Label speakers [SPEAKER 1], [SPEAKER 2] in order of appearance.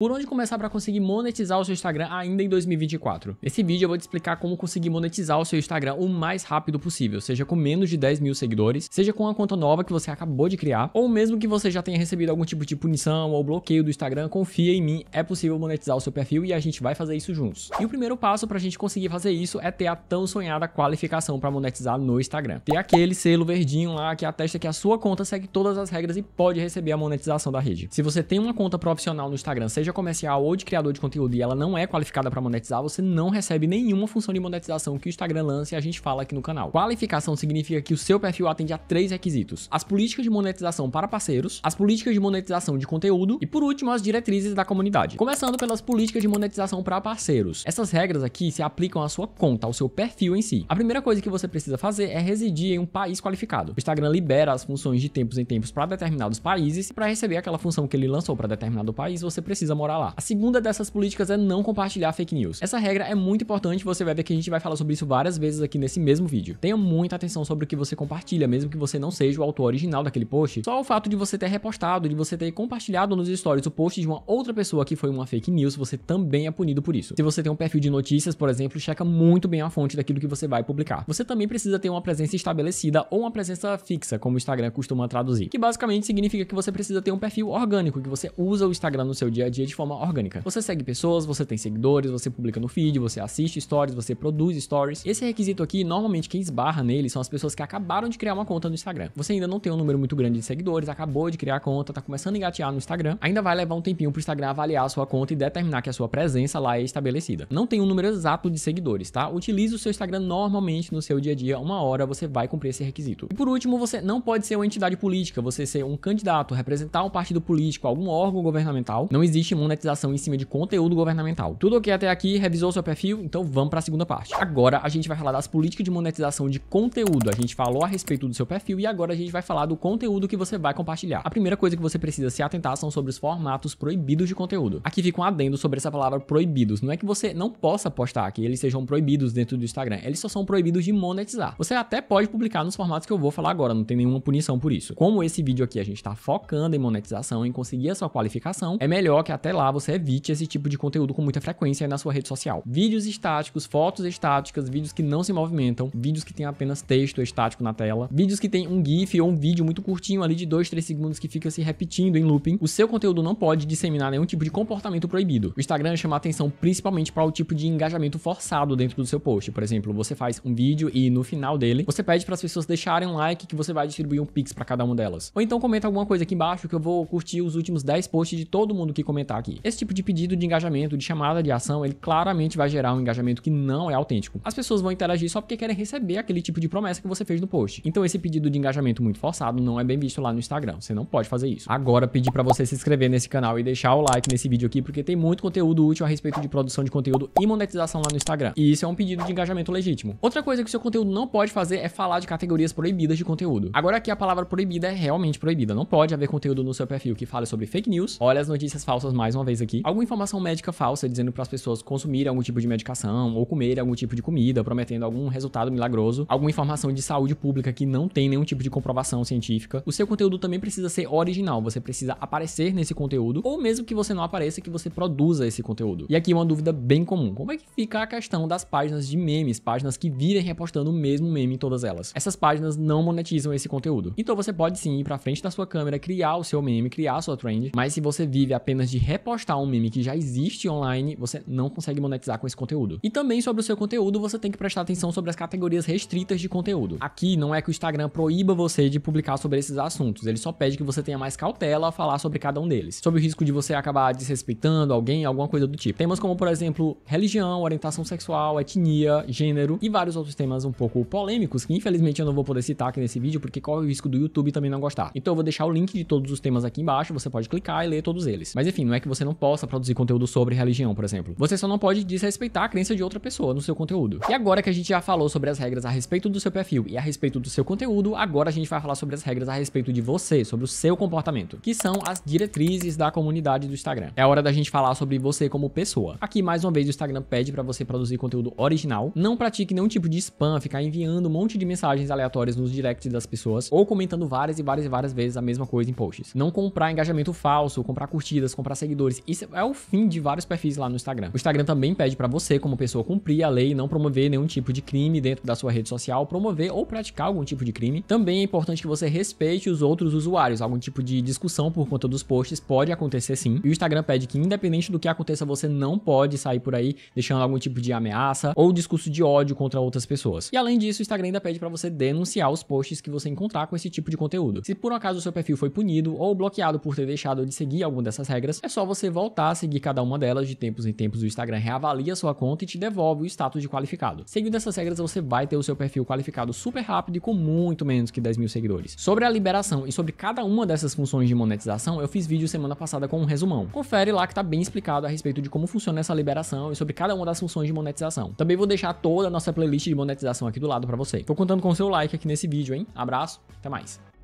[SPEAKER 1] Por onde começar para conseguir monetizar o seu Instagram ainda em 2024? Nesse vídeo eu vou te explicar como conseguir monetizar o seu Instagram o mais rápido possível, seja com menos de 10 mil seguidores, seja com uma conta nova que você acabou de criar, ou mesmo que você já tenha recebido algum tipo de punição ou bloqueio do Instagram, confia em mim, é possível monetizar o seu perfil e a gente vai fazer isso juntos. E o primeiro passo para a gente conseguir fazer isso é ter a tão sonhada qualificação para monetizar no Instagram. Ter aquele selo verdinho lá que atesta que a sua conta segue todas as regras e pode receber a monetização da rede. Se você tem uma conta profissional no Instagram, seja seja comercial ou de criador de conteúdo e ela não é qualificada para monetizar, você não recebe nenhuma função de monetização que o Instagram lance e a gente fala aqui no canal. Qualificação significa que o seu perfil atende a três requisitos: as políticas de monetização para parceiros, as políticas de monetização de conteúdo e, por último, as diretrizes da comunidade. Começando pelas políticas de monetização para parceiros. Essas regras aqui se aplicam à sua conta, ao seu perfil em si. A primeira coisa que você precisa fazer é residir em um país qualificado. O Instagram libera as funções de tempos em tempos para determinados países e para receber aquela função que ele lançou para determinado país, você precisa morar lá. A segunda dessas políticas é não compartilhar fake news. Essa regra é muito importante, você vai ver que a gente vai falar sobre isso várias vezes aqui nesse mesmo vídeo. Tenha muita atenção sobre o que você compartilha, mesmo que você não seja o autor original daquele post. Só o fato de você ter repostado, de você ter compartilhado nos stories o post de uma outra pessoa que foi uma fake news, você também é punido por isso. Se você tem um perfil de notícias, por exemplo, checa muito bem a fonte daquilo que você vai publicar. Você também precisa ter uma presença estabelecida ou uma presença fixa, como o Instagram costuma traduzir, que basicamente significa que você precisa ter um perfil orgânico, que você usa o Instagram no seu dia a dia de forma orgânica. Você segue pessoas, você tem seguidores, você publica no feed, você assiste stories, você produz stories. Esse requisito aqui, normalmente quem esbarra nele são as pessoas que acabaram de criar uma conta no Instagram. Você ainda não tem um número muito grande de seguidores, acabou de criar a conta, tá começando a engatear no Instagram, ainda vai levar um tempinho pro Instagram avaliar a sua conta e determinar que a sua presença lá é estabelecida. Não tem um número exato de seguidores, tá? Utilize o seu Instagram normalmente no seu dia a dia, uma hora você vai cumprir esse requisito. E por último, você não pode ser uma entidade política, você ser um candidato, representar um partido político, algum órgão governamental. Não existe monetização em cima de conteúdo governamental. Tudo ok até aqui? Revisou seu perfil? Então vamos para a segunda parte. Agora a gente vai falar das políticas de monetização de conteúdo. A gente falou a respeito do seu perfil e agora a gente vai falar do conteúdo que você vai compartilhar. A primeira coisa que você precisa se atentar são sobre os formatos proibidos de conteúdo. Aqui fica um adendo sobre essa palavra proibidos. Não é que você não possa postar que eles sejam proibidos dentro do Instagram, eles só são proibidos de monetizar. Você até pode publicar nos formatos que eu vou falar agora, não tem nenhuma punição por isso. Como esse vídeo aqui a gente está focando em monetização, em conseguir a sua qualificação, é melhor que até até lá você evite esse tipo de conteúdo com muita frequência na sua rede social. Vídeos estáticos, fotos estáticas, vídeos que não se movimentam, vídeos que têm apenas texto estático na tela, vídeos que têm um GIF ou um vídeo muito curtinho ali de 2, 3 segundos que fica se repetindo em looping. O seu conteúdo não pode disseminar nenhum tipo de comportamento proibido. O Instagram chama atenção principalmente para o tipo de engajamento forçado dentro do seu post. Por exemplo, você faz um vídeo e no final dele você pede para as pessoas deixarem um like que você vai distribuir um pix para cada uma delas. Ou então comenta alguma coisa aqui embaixo que eu vou curtir os últimos 10 posts de todo mundo que comenta comentar aqui. Esse tipo de pedido de engajamento, de chamada de ação, ele claramente vai gerar um engajamento que não é autêntico. As pessoas vão interagir só porque querem receber aquele tipo de promessa que você fez no post. Então esse pedido de engajamento muito forçado não é bem visto lá no Instagram. Você não pode fazer isso. Agora pedir para você se inscrever nesse canal e deixar o like nesse vídeo aqui porque tem muito conteúdo útil a respeito de produção de conteúdo e monetização lá no Instagram. E isso é um pedido de engajamento legítimo. Outra coisa que o seu conteúdo não pode fazer é falar de categorias proibidas de conteúdo. Agora aqui a palavra proibida é realmente proibida. Não pode haver conteúdo no seu perfil que fale sobre fake news, olha as notícias falsas mais uma vez aqui, alguma informação médica falsa dizendo para as pessoas consumirem algum tipo de medicação ou comerem algum tipo de comida, prometendo algum resultado milagroso, alguma informação de saúde pública que não tem nenhum tipo de comprovação científica. O seu conteúdo também precisa ser original, você precisa aparecer nesse conteúdo, ou mesmo que você não apareça, que você produza esse conteúdo. E aqui uma dúvida bem comum: como é que fica a questão das páginas de memes, páginas que vivem repostando o mesmo meme em todas elas? Essas páginas não monetizam esse conteúdo. Então você pode sim ir para frente da sua câmera, criar o seu meme, criar a sua trend, mas se você vive apenas de repostar um meme que já existe online, você não consegue monetizar com esse conteúdo. E também sobre o seu conteúdo, você tem que prestar atenção sobre as categorias restritas de conteúdo. Aqui não é que o Instagram proíba você de publicar sobre esses assuntos, ele só pede que você tenha mais cautela a falar sobre cada um deles, sobre o risco de você acabar desrespeitando alguém, alguma coisa do tipo. Temas como, por exemplo, religião, orientação sexual, etnia, gênero e vários outros temas um pouco polêmicos que infelizmente eu não vou poder citar aqui nesse vídeo porque corre o risco do YouTube também não gostar. Então eu vou deixar o link de todos os temas aqui embaixo, você pode clicar e ler todos eles. Mas enfim, não é é que você não possa produzir conteúdo sobre religião, por exemplo. Você só não pode desrespeitar a crença de outra pessoa no seu conteúdo. E agora que a gente já falou sobre as regras a respeito do seu perfil e a respeito do seu conteúdo, agora a gente vai falar sobre as regras a respeito de você, sobre o seu comportamento, que são as diretrizes da comunidade do Instagram. É hora da gente falar sobre você como pessoa. Aqui, mais uma vez, o Instagram pede para você produzir conteúdo original, não pratique nenhum tipo de spam, ficar enviando um monte de mensagens aleatórias nos directs das pessoas ou comentando várias e várias e várias vezes a mesma coisa em posts. Não comprar engajamento falso, comprar curtidas, comprar seguidores. Isso é o fim de vários perfis lá no Instagram. O Instagram também pede para você, como pessoa, cumprir a lei e não promover nenhum tipo de crime dentro da sua rede social, promover ou praticar algum tipo de crime. Também é importante que você respeite os outros usuários. Algum tipo de discussão por conta dos posts pode acontecer sim. E o Instagram pede que, independente do que aconteça, você não pode sair por aí deixando algum tipo de ameaça ou discurso de ódio contra outras pessoas. E além disso, o Instagram ainda pede para você denunciar os posts que você encontrar com esse tipo de conteúdo. Se por um acaso o seu perfil foi punido ou bloqueado por ter deixado de seguir alguma dessas regras, é só só você voltar a seguir cada uma delas de tempos em tempos, o Instagram reavalia sua conta e te devolve o status de qualificado. Seguindo essas regras, você vai ter o seu perfil qualificado super rápido e com muito menos que 10 mil seguidores. Sobre a liberação e sobre cada uma dessas funções de monetização, eu fiz vídeo semana passada com um resumão. Confere lá que tá bem explicado a respeito de como funciona essa liberação e sobre cada uma das funções de monetização. Também vou deixar toda a nossa playlist de monetização aqui do lado para você. Tô contando com o seu like aqui nesse vídeo, hein? Abraço, até mais.